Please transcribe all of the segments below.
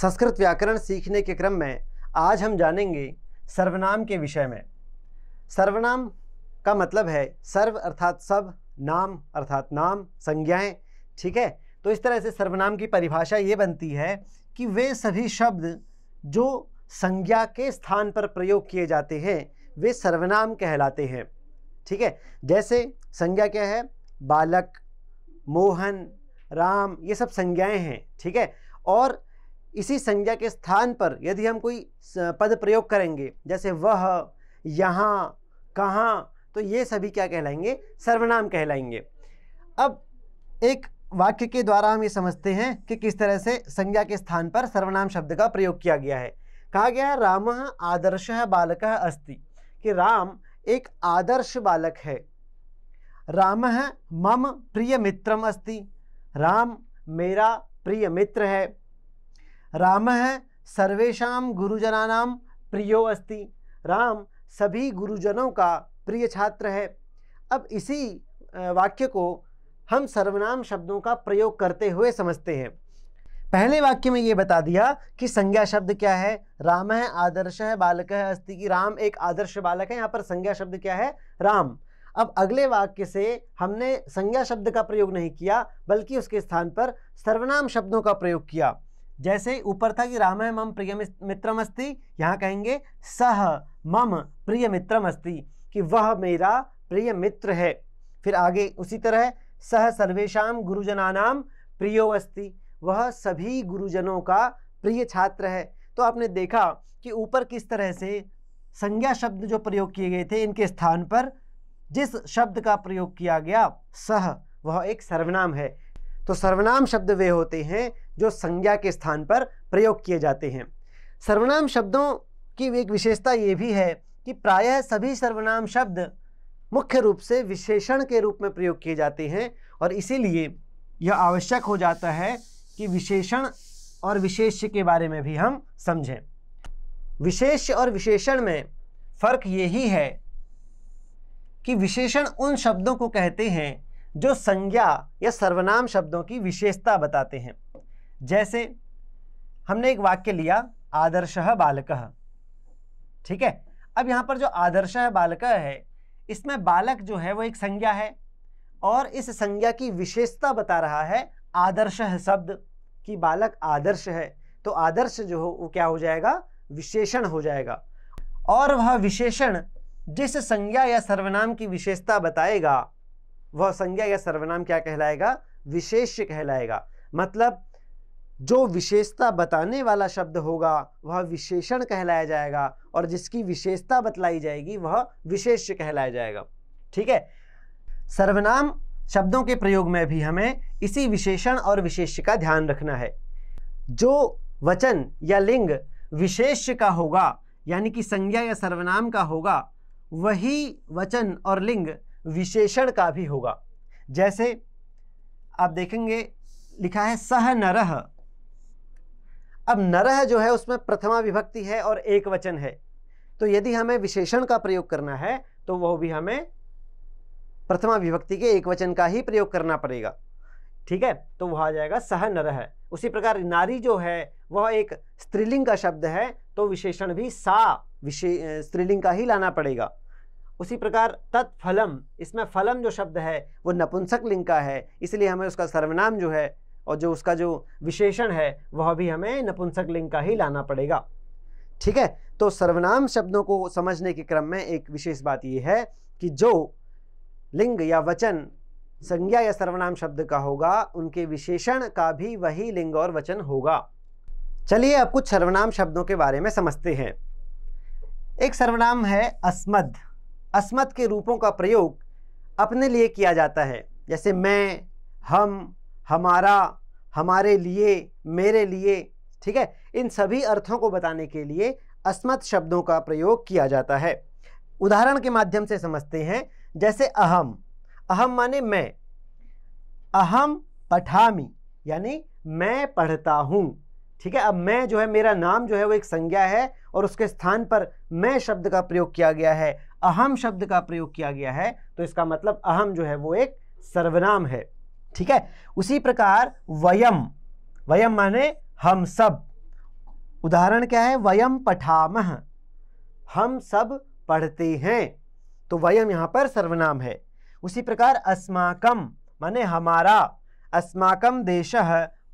संस्कृत व्याकरण सीखने के क्रम में आज हम जानेंगे सर्वनाम के विषय में सर्वनाम का मतलब है सर्व अर्थात सब नाम अर्थात नाम संज्ञाएं ठीक है तो इस तरह से सर्वनाम की परिभाषा ये बनती है कि वे सभी शब्द जो संज्ञा के स्थान पर प्रयोग किए जाते हैं वे सर्वनाम कहलाते हैं ठीक है जैसे संज्ञा क्या है बालक मोहन राम ये सब संज्ञाएं हैं ठीक है और इसी संज्ञा के स्थान पर यदि हम कोई पद प्रयोग करेंगे जैसे वह यहाँ कहाँ तो ये सभी क्या कहलाएंगे सर्वनाम कहलाएंगे अब एक वाक्य के द्वारा हम ये समझते हैं कि किस तरह से संज्ञा के स्थान पर सर्वनाम शब्द का प्रयोग किया गया है कहा गया है राम आदर्श बालक अस्ति कि राम एक आदर्श बालक है राम मम प्रिय मित्रम अस्ति राम मेरा प्रिय मित्र है राम है सर्वेशा गुरुजना प्रियो अस्ति राम सभी गुरुजनों का प्रिय छात्र है अब इसी वाक्य को हम सर्वनाम शब्दों का प्रयोग करते हुए समझते हैं पहले वाक्य में ये बता दिया कि संज्ञा शब्द क्या है राम है आदर्श है बालक है अस्ति कि राम एक आदर्श बालक है यहाँ पर संज्ञा शब्द क्या है राम अब अगले वाक्य से हमने संज्ञा शब्द का प्रयोग नहीं किया बल्कि उसके स्थान पर सर्वनाम शब्दों का प्रयोग किया जैसे ऊपर था कि राम मम प्रिय मित्रम अस्ति यहाँ कहेंगे सह मम प्रिय मित्रम अस्ति कि वह मेरा प्रिय मित्र है फिर आगे उसी तरह सह सर्वेशा गुरुजनानाम प्रियो अस्ति वह सभी गुरुजनों का प्रिय छात्र है तो आपने देखा कि ऊपर किस तरह से संज्ञा शब्द जो प्रयोग किए गए थे इनके स्थान पर जिस शब्द का प्रयोग किया गया सह वह एक सर्वनाम है तो सर्वनाम शब्द वे होते हैं जो संज्ञा के स्थान पर प्रयोग किए जाते हैं सर्वनाम शब्दों की एक विशेषता ये भी है कि प्रायः सभी सर्वनाम शब्द मुख्य रूप से विशेषण के रूप में प्रयोग किए जाते हैं और इसीलिए यह आवश्यक हो जाता है कि विशेषण और विशेष्य के बारे में भी हम समझें विशेष और विशेषण में फ़र्क यही है कि विशेषण उन शब्दों को कहते हैं जो संज्ञा या सर्वनाम शब्दों की विशेषता बताते हैं जैसे हमने एक वाक्य लिया आदर्श बालक ठीक है अब यहाँ पर जो आदर्श बालक है इसमें बालक जो है वो एक संज्ञा है और इस संज्ञा की विशेषता बता रहा है आदर्श शब्द कि बालक आदर्श है तो आदर्श जो हो वो क्या हो जाएगा विशेषण हो जाएगा और वह विशेषण जिस संज्ञा या सर्वनाम की विशेषता बताएगा वह संज्ञा या सर्वनाम क्या कहलाएगा विशेष्य कहलाएगा मतलब जो विशेषता बताने वाला शब्द होगा वह विशेषण कहलाया जाएगा और जिसकी विशेषता बतलाई जाएगी वह विशेष्य कहलाया जाएगा ठीक है सर्वनाम शब्दों के प्रयोग में भी हमें इसी विशेषण और विशेष्य का ध्यान रखना है जो वचन या लिंग विशेष्य का होगा यानी कि संज्ञा या सर्वनाम का होगा वही वचन और लिंग विशेषण का भी होगा जैसे आप देखेंगे लिखा है सह नरह अब नरह जो है उसमें प्रथमा विभक्ति है और एक वचन है तो यदि हमें विशेषण का प्रयोग करना है तो वह भी हमें प्रथमा विभक्ति के एक वचन का ही प्रयोग करना पड़ेगा ठीक है तो वह आ जाएगा सह नरह उसी प्रकार नारी जो है वह एक स्त्रीलिंग का शब्द है तो विशेषण भी सा विशे स्त्रीलिंग का ही लाना पड़ेगा उसी प्रकार तत्फलम इसमें फलम जो शब्द है वो नपुंसक लिंग का है इसलिए हमें उसका सर्वनाम जो है और जो उसका जो विशेषण है वह भी हमें नपुंसक लिंग का ही लाना पड़ेगा ठीक है तो सर्वनाम शब्दों को समझने के क्रम में एक विशेष बात यह है कि जो लिंग या वचन संज्ञा या सर्वनाम शब्द का होगा उनके विशेषण का भी वही लिंग और वचन होगा चलिए अब कुछ सर्वनाम शब्दों के बारे में समझते हैं एक सर्वनाम है अस्मद अस्मद के रूपों का प्रयोग अपने लिए किया जाता है जैसे मैं हम हमारा हमारे लिए मेरे लिए ठीक है इन सभी अर्थों को बताने के लिए अस्मत शब्दों का प्रयोग किया जाता है उदाहरण के माध्यम से समझते हैं जैसे अहम अहम माने मैं अहम पठामी यानी मैं पढ़ता हूँ ठीक है अब मैं जो है मेरा नाम जो है वो एक संज्ञा है और उसके स्थान पर मैं शब्द का प्रयोग किया गया है अहम शब्द का प्रयोग किया गया है तो इसका मतलब अहम जो है वो एक सर्वनाम है ठीक है उसी प्रकार वयम वयम माने हम सब उदाहरण क्या है वयम पठाम हम सब पढ़ते हैं तो वयम यहाँ पर सर्वनाम है उसी प्रकार अस्माकम माने हमारा अस्माकम देश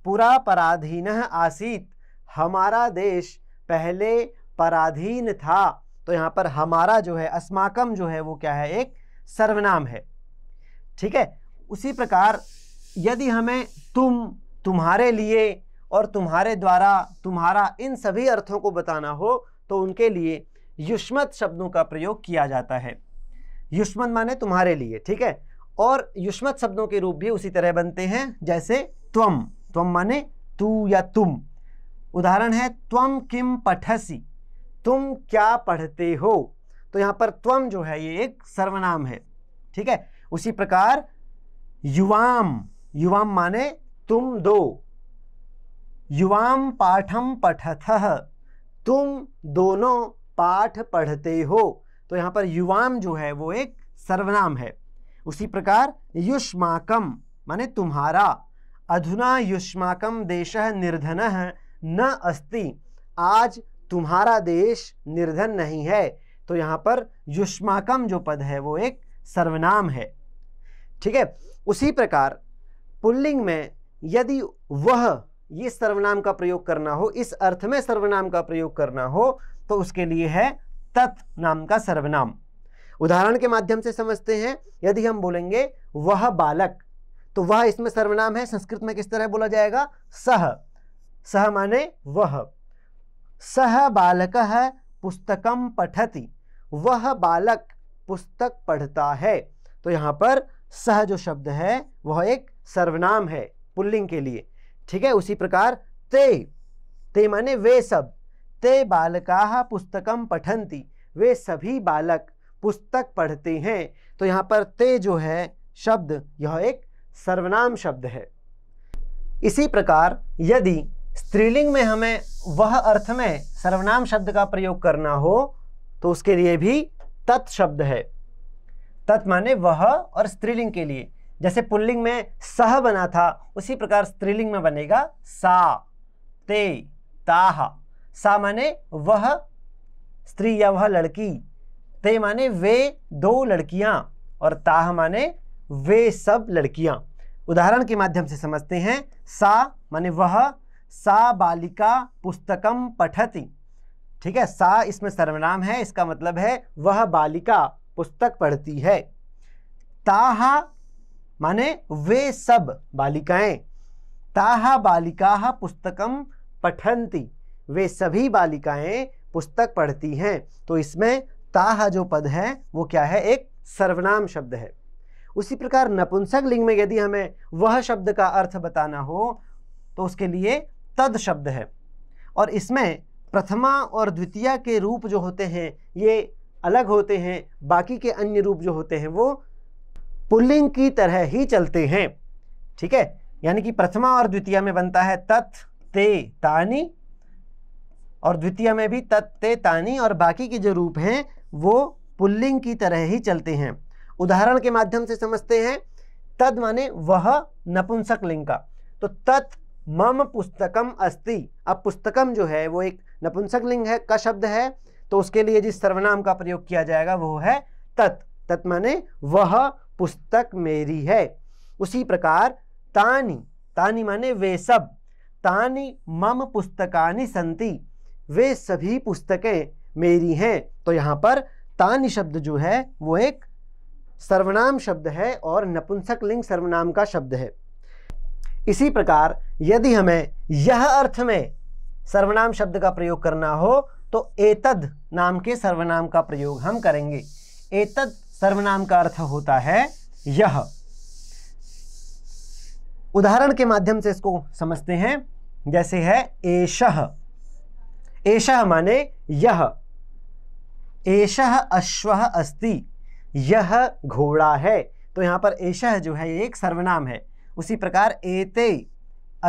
पूरा पराधीन आसीत हमारा देश पहले पराधीन था तो यहाँ पर हमारा जो है अस्माकम जो है वो क्या है एक सर्वनाम है ठीक है उसी प्रकार यदि हमें तुम तुम्हारे लिए और तुम्हारे द्वारा तुम्हारा इन सभी अर्थों को बताना हो तो उनके लिए युष्मत शब्दों का प्रयोग किया जाता है युष्मत माने तुम्हारे लिए ठीक है और युष्मत शब्दों के रूप भी उसी तरह बनते हैं जैसे त्वम त्वम माने तू या तुम उदाहरण है त्वम किम पठसी तुम क्या पढ़ते हो तो यहाँ पर त्वम जो है ये एक सर्वनाम है ठीक है उसी प्रकार युवाम युवाम माने तुम दो युवाम पाठम पठथ तुम दोनों पाठ पढ़ते हो तो यहाँ पर युवाम जो है वो एक सर्वनाम है उसी प्रकार युष्माकम माने तुम्हारा अधुना युष्माकम देश निर्धन न अस्ति आज तुम्हारा देश निर्धन नहीं है तो यहाँ पर युष्माकम जो पद है वो एक सर्वनाम है ठीक है उसी प्रकार पुल्लिंग में यदि वह ये सर्वनाम का प्रयोग करना हो इस अर्थ में सर्वनाम का प्रयोग करना हो तो उसके लिए है तत् नाम का सर्वनाम उदाहरण के माध्यम से समझते हैं यदि हम बोलेंगे वह बालक तो वह इसमें सर्वनाम है संस्कृत में किस तरह बोला जाएगा सह सह माने वह सह बालक पुस्तकम पठति वह बालक पुस्तक पढ़ता है तो यहाँ पर सह जो शब्द है वह एक सर्वनाम है पुल्लिंग के लिए ठीक है उसी प्रकार ते ते माने वे सब ते बालका पुस्तकम पठंती वे सभी बालक पुस्तक पढ़ते हैं तो यहाँ पर ते जो है शब्द यह एक सर्वनाम शब्द है इसी प्रकार यदि स्त्रीलिंग में हमें वह अर्थ में सर्वनाम शब्द का प्रयोग करना हो तो उसके लिए भी तत् शब्द है तत् माने वह और स्त्रीलिंग के लिए जैसे पुल्लिंग में सह बना था उसी प्रकार स्त्रीलिंग में बनेगा सा ते ताह सा माने वह स्त्री या वह लड़की ते माने वे दो लड़कियां और ताह माने वे सब लड़कियां उदाहरण के माध्यम से समझते हैं सा माने वह सा बालिका पुस्तकम पठती ठीक है सा इसमें सर्वनाम है इसका मतलब है वह बालिका पुस्तक पढ़ती है ताहा माने वे सब बालिकाएं ताहा बालिका पुस्तकम पठंती वे सभी बालिकाएं पुस्तक पढ़ती हैं तो इसमें ताहा जो पद है वो क्या है एक सर्वनाम शब्द है उसी प्रकार नपुंसक लिंग में यदि हमें वह शब्द का अर्थ बताना हो तो उसके लिए तद शब्द है और इसमें प्रथमा और द्वितीय के रूप जो होते हैं ये अलग होते हैं बाकी के अन्य रूप जो होते हैं वो पुल्लिंग की तरह ही चलते हैं ठीक है यानी कि प्रथमा और द्वितीय में बनता है तत् ते तानी और द्वितीय में भी तत् ते तानी और बाकी के जो रूप हैं वो पुल्लिंग की तरह ही चलते हैं उदाहरण के माध्यम से समझते हैं तद माने वह नपुंसक लिंग का तो तत् मम पुस्तकम अस्ति अब पुस्तकम जो है वो एक नपुंसक लिंग है का शब्द है तो उसके लिए जिस सर्वनाम का प्रयोग किया जाएगा वो है तत् तत् माने वह पुस्तक मेरी है उसी प्रकार तानी तानी माने वे सब तानी मम पुस्तकानी संति वे सभी पुस्तकें मेरी हैं तो यहाँ पर तानी शब्द जो है वो एक सर्वनाम शब्द है और नपुंसक लिंग सर्वनाम का शब्द है इसी प्रकार यदि हमें यह अर्थ में सर्वनाम शब्द का प्रयोग करना हो तो एतद नाम के सर्वनाम का प्रयोग हम करेंगे एतद सर्वनाम का अर्थ होता है यह उदाहरण के माध्यम से इसको समझते हैं जैसे है एश एश माने यह एश अश्व अस्ति यह घोड़ा है तो यहां पर एश जो है एक सर्वनाम है उसी प्रकार एते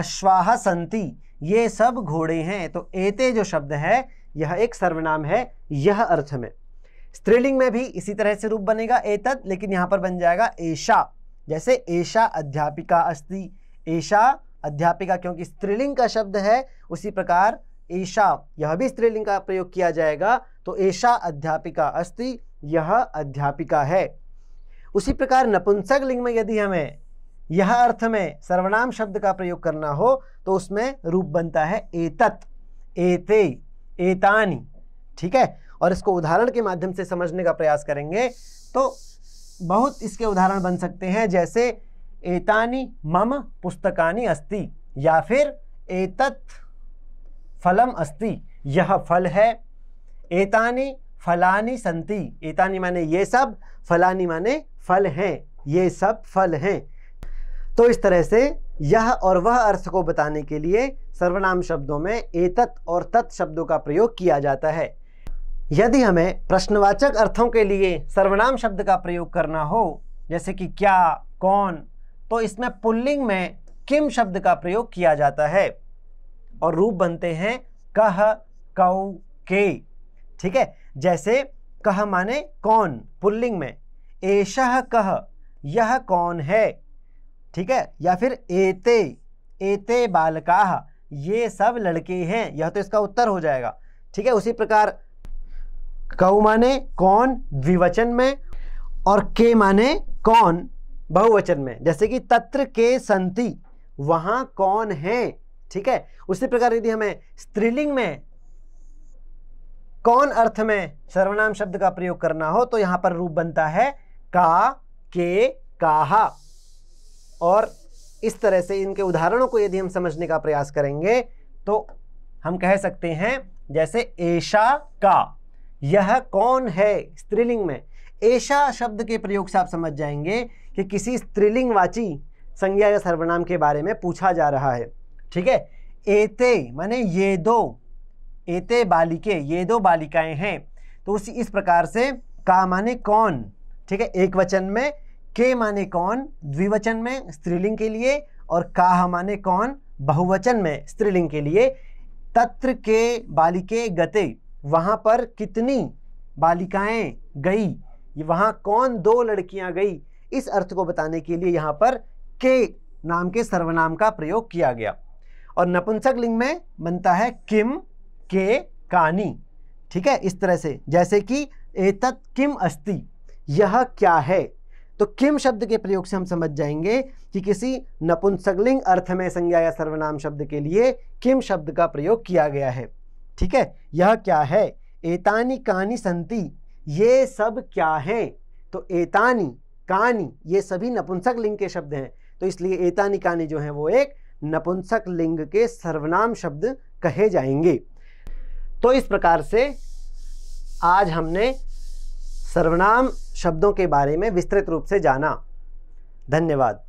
अश्वाह संति ये सब घोड़े हैं तो एते जो शब्द है यह एक सर्वनाम है यह अर्थ में स्त्रीलिंग में भी इसी तरह से रूप बनेगा एतद लेकिन यहाँ पर बन जाएगा एशा जैसे एशा अध्यापिका अस्ति एशा अध्यापिका क्योंकि स्त्रीलिंग का शब्द है उसी प्रकार एशा यह भी स्त्रीलिंग का प्रयोग किया जाएगा तो एशा अध्यापिका अस्ति यह अध्यापिका है उसी प्रकार नपुंसक लिंग में यदि हमें यह अर्थ में सर्वनाम शब्द का प्रयोग करना हो तो उसमें रूप बनता है एतत एते एतानी ठीक है और इसको उदाहरण के माध्यम से समझने का प्रयास करेंगे तो बहुत इसके उदाहरण बन सकते हैं जैसे एतानी मम पुस्तकानी अस्ति या फिर एतत् फलम अस्ति यह फल है एतानी फलानी संति एतानी माने ये सब फलानी माने फल हैं ये सब फल हैं तो इस तरह से यह और वह अर्थ को बताने के लिए सर्वनाम शब्दों में एतत् और तत् शब्दों का प्रयोग किया जाता है यदि हमें प्रश्नवाचक अर्थों के लिए सर्वनाम शब्द का प्रयोग करना हो जैसे कि क्या कौन तो इसमें पुल्लिंग में किम शब्द का प्रयोग किया जाता है और रूप बनते हैं कह कौ के ठीक है जैसे कह माने कौन पुल्लिंग में एशह कह यह कौन है ठीक है या फिर एते एते बालकाह ये सब लड़के हैं यह तो इसका उत्तर हो जाएगा ठीक है उसी प्रकार कऊ माने कौन द्विवचन में और के माने कौन बहुवचन में जैसे कि तत्र के संति वहां कौन है ठीक है उसी प्रकार यदि हमें स्त्रीलिंग में कौन अर्थ में सर्वनाम शब्द का प्रयोग करना हो तो यहां पर रूप बनता है का के काहा और इस तरह से इनके उदाहरणों को यदि हम समझने का प्रयास करेंगे तो हम कह सकते हैं जैसे एशा का यह कौन है स्त्रीलिंग में ऐशा शब्द के प्रयोग से आप समझ जाएंगे कि किसी स्त्रीलिंगवाची संज्ञा या सर्वनाम के बारे में पूछा जा रहा है ठीक है एते माने ये दो एते बालिके ये दो बालिकाएं हैं तो उसी इस प्रकार से का माने कौन ठीक है एक वचन में के माने कौन द्विवचन में स्त्रीलिंग के लिए और का माने कौन बहुवचन में स्त्रीलिंग के लिए तत्र के बालिके गते वहाँ पर कितनी बालिकाएं गई वहाँ कौन दो लड़कियाँ गई इस अर्थ को बताने के लिए यहाँ पर के नाम के सर्वनाम का प्रयोग किया गया और नपुंसक लिंग में बनता है किम के कानी ठीक है इस तरह से जैसे कि एतत किम अस्ति यह क्या है तो किम शब्द के प्रयोग से हम समझ जाएंगे कि किसी नपुंसकलिंग अर्थ में संज्ञा या सर्वनाम शब्द के लिए किम शब्द का प्रयोग किया गया है ठीक है यह क्या है एतानी कानी संति ये सब क्या हैं तो एतानी कानी ये सभी नपुंसक लिंग के शब्द हैं तो इसलिए एतानी कानी जो हैं वो एक नपुंसक लिंग के सर्वनाम शब्द कहे जाएंगे तो इस प्रकार से आज हमने सर्वनाम शब्दों के बारे में विस्तृत रूप से जाना धन्यवाद